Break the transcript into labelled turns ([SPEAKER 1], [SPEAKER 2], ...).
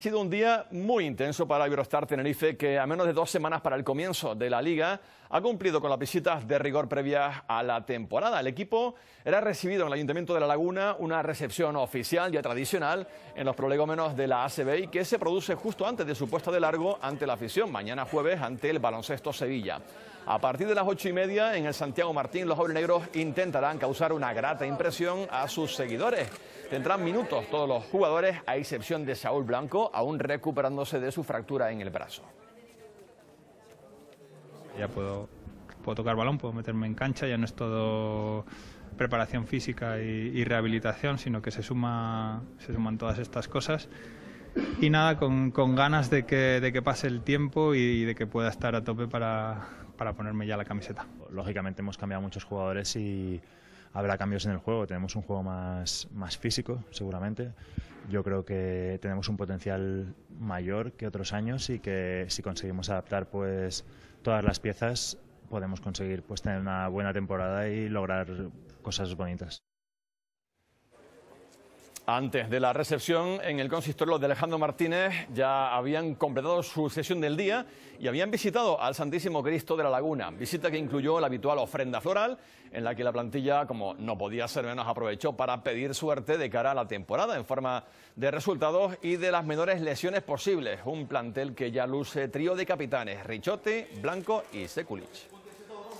[SPEAKER 1] Ha sido un día muy intenso para Eurostar Tenerife, que a menos de dos semanas para el comienzo de la liga ha cumplido con las visitas de rigor previas a la temporada. El equipo era recibido en el Ayuntamiento de La Laguna, una recepción oficial ya tradicional en los prolegómenos de la ACB y que se produce justo antes de su puesta de largo ante la afición, mañana jueves ante el Baloncesto Sevilla. A partir de las ocho y media en el Santiago Martín, los Negros intentarán causar una grata impresión a sus seguidores. Tendrán minutos todos los jugadores, a excepción de Saúl Blanco aún recuperándose de su fractura en el brazo.
[SPEAKER 2] Ya puedo, tocar balón, puedo meterme en cancha, ya no es todo preparación física y, rehabilitación, sino que se, suman todas estas cosas. Y nada, con, ganas de que, pase el tiempo y de que pueda estar a tope para
[SPEAKER 3] ponerme ya la camiseta. Lógicamente hemos cambiado muchos jugadores y habrá cambios en el juego. Tenemos un juego más, más físico, seguramente. Yo creo que tenemos un potencial mayor que otros años y que si conseguimos adaptar pues todas las piezas podemos conseguir pues tener una buena temporada y lograr cosas bonitas.
[SPEAKER 1] Antes de la recepción en el consistorio de Alejandro Martínez ya habían completado su sesión del día y habían visitado al Santísimo Cristo de la Laguna, visita que incluyó la habitual ofrenda floral en la que la plantilla, como no podía ser menos, aprovechó para pedir suerte de cara a la temporada en forma de resultados y de las menores lesiones posibles, un plantel que ya luce trío de capitanes, Richote, Blanco y Sekulic.